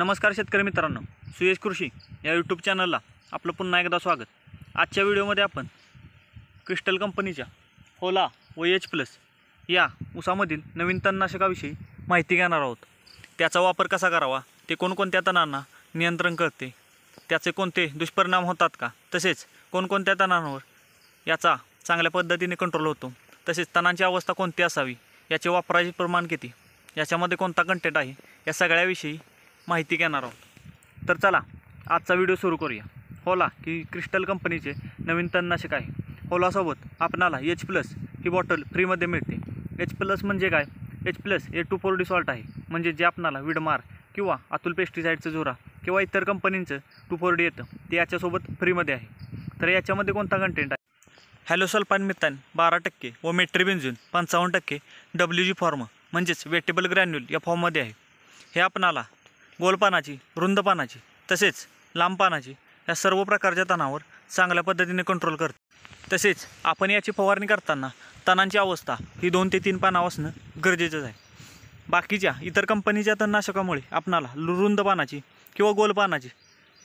नमस्कार शेतकरी मित्रांनो सुयश कृषी या यूट्यूब चॅनलला आपलं पुन्हा एकदा स्वागत आजच्या व्हिडिओमध्ये आपण क्रिस्टल कंपनीच्या होला व एच प्लस या उसामधील नवीन तणनाशकाविषयी माहिती घेणार आहोत त्याचा वापर कसा करावा ते कोणकोणत्या तणांना नियंत्रण करते त्याचे कोणते दुष्परिणाम होतात का तसेच कोणकोणत्या तणांवर याचा चांगल्या पद्धतीने कंट्रोल होतो तसेच तणांची अवस्था कोणती असावी याचे वापराचे प्रमाण किती याच्यामध्ये कोणता कंटेंट आहे या सगळ्याविषयी माहिती घेणार आहोत तर चला आजचा व्हिडिओ सुरू करूया होला की क्रिस्टल कंपनीचे नवीन तणनाशक आहे होलासोबत आपणाला एच प्लस ही बॉटल फ्रीमध्ये मिळते एच प्लस म्हणजे काय H plus A two four salt आहे म्हणजे जे आपणाला विडमार किंवा अतुल पेस्टिसाईडचं जोरा किंवा इतर कंपनींचं टू फोर डी येतं ते याच्यासोबत फ्रीमध्ये आहे तर याच्यामध्ये कोणता कंटेंट आहे सल्पान मिथान बारा टक्के व मेट्रिबेन्झिन पंचावन्न टक्के डब्ल्यू जी फॉर्म म्हणजेच वेटेबल ग्रॅन्युल या फॉर्ममध्ये आहे हे आपणाला गोलपानाची रुंदपानाची तसेच लांबपानाची या सर्व प्रकारच्या तणावर चांगल्या पद्धतीने कंट्रोल करते तसेच आपण याची फवारणी करताना तणांची अवस्था ही दोन ते तीन पानं असणं गरजेचंच आहे बाकीच्या इतर कंपनीच्या तणनाशकामुळे आपणाला रुंद पानाची किंवा गोलपानाची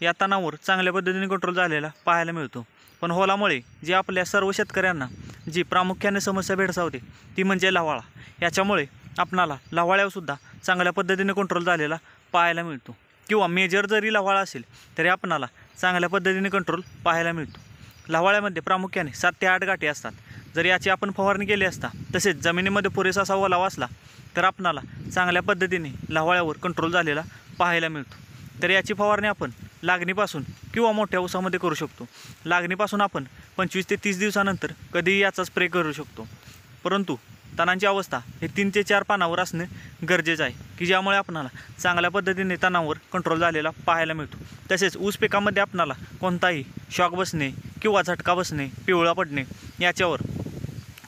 या तणावर चांगल्या पद्धतीने कंट्रोल झालेला पाहायला मिळतो पण होलामुळे जी आपल्या सर्व शेतकऱ्यांना जी प्रामुख्याने समस्या भेडसावते ती म्हणजे लवाळा याच्यामुळे आपणाला लवाळ्यावरसुद्धा चांगल्या पद्धतीने कंट्रोल झालेला पाहायला मिळतो किंवा मेजर जरी लवाळा असेल तरी आपणाला चांगल्या पद्धतीने कंट्रोल पाहायला मिळतो लवाळ्यामध्ये प्रामुख्याने सात ते आठ गाठी असतात जर याची आपण फवारणी केली असता तसेच जमिनीमध्ये पुरेसा असा ओलावा असला तर आपणाला चांगल्या पद्धतीने लवाळ्यावर कंट्रोल झालेला पाहायला मिळतो तर याची फवारणी आपण लागणीपासून किंवा मोठ्या उसामध्ये करू शकतो लागणीपासून आपण पंचवीस ते तीस दिवसानंतर कधीही याचा स्प्रे करू शकतो परंतु तणांची अवस्था हे तीन ते चार पानावर असणे गरजेचं आहे की ज्यामुळे आपणाला चांगल्या पद्धतीने तणावर कंट्रोल झालेला पाहायला मिळतो तसेच ऊस पिकामध्ये आपणाला कोणताही शॉक बसणे किंवा झटका बसणे पिवळा पडणे याच्यावर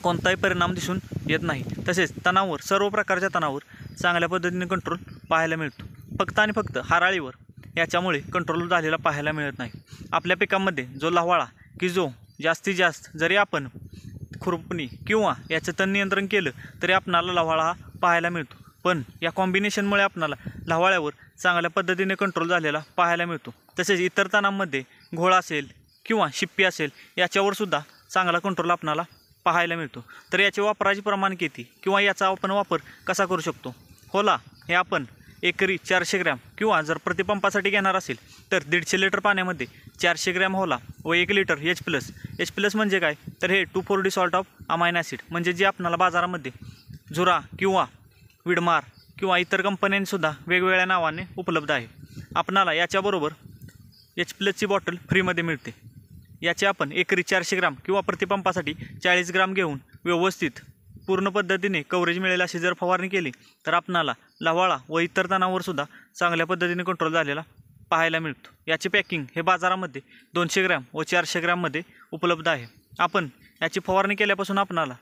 कोणताही परिणाम दिसून येत नाही तसेच तणावर सर्व प्रकारच्या तणावर चांगल्या पद्धतीने कंट्रोल पाहायला मिळतो फक्त आणि फक्त हराळीवर याच्यामुळे कंट्रोल झालेला पाहायला मिळत नाही आपल्या पिकामध्ये जो लवाळा की जो जास्तीत जास्त जरी आपण खुरपणी किंवा याचं नियंत्रण केलं तरी आपणाला लवाळा हा पाहायला मिळतो पण या कॉम्बिनेशनमुळे आपणाला लवाळ्यावर चांगल्या पद्धतीने कंट्रोल झालेला पाहायला मिळतो तसेच इतर तणांमध्ये घोळा असेल किंवा शिप्पी असेल याच्यावरसुद्धा चांगला कंट्रोल आपणाला पाहायला मिळतो तर याचे वापराचे प्रमाण किती किंवा याचा आपण वापर कसा करू शकतो होला हे आपण एकरी चारशे ग्रॅम किंवा जर प्रतिपंपासाठी घेणार असेल तर दीडशे लिटर पाण्यामध्ये चारशे ग्रॅम होला व एक litre H plus H plus म्हणजे काय तर हे two four D salt of amine acid म्हणजे जे आपणाला बाजारामध्ये झुरा किंवा विडमार किंवा इतर कंपन्यांसुद्धा वेगवेगळ्या नावाने उपलब्ध आहे आपणाला याच्याबरोबर एच प्लसची बॉटल फ्रीमध्ये मिळते याचे आपण एकरी चारशे ग्रॅम किंवा प्रतिपंपासाठी चाळीस ग्राम घेऊन व्यवस्थित पूर्ण पद्धतीने कव्हरेज मिळेल अशी जर फवारणी केली तर आपणाला लवाळा व इतर तणावर सुद्धा चांगल्या पद्धतीने कंट्रोल झालेला पाहायला मिळतो याची पॅकिंग हे बाजारामध्ये दोनशे ग्रॅम व चारशे ग्रॅममध्ये उपलब्ध आहे आपण याची फवारणी केल्यापासून आपणाला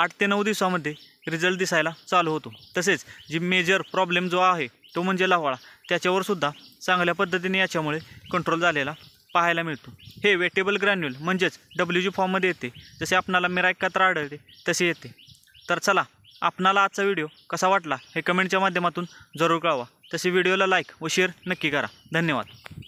आठ ते नऊ दिवसामध्ये रिझल्ट दिसायला चालू होतो तसेच जी मेजर प्रॉब्लेम जो आहे तो म्हणजे लवाळा त्याच्यावर सुद्धा चांगल्या पद्धतीने याच्यामुळे कंट्रोल झालेला पाहायला मिळतो हे वेटेबल ग्रॅन्युल म्हणजेच डब्ल्यू जी फॉर्ममध्ये येते जसे आपणाला मिरायकात्र आढळते तसे येते तर चला आपणाला आजचा व्हिडिओ कसा वाटला हे कमेंटच्या माध्यमातून जरूर कळवा तसे व्हिडिओला लाईक व शेअर नक्की करा धन्यवाद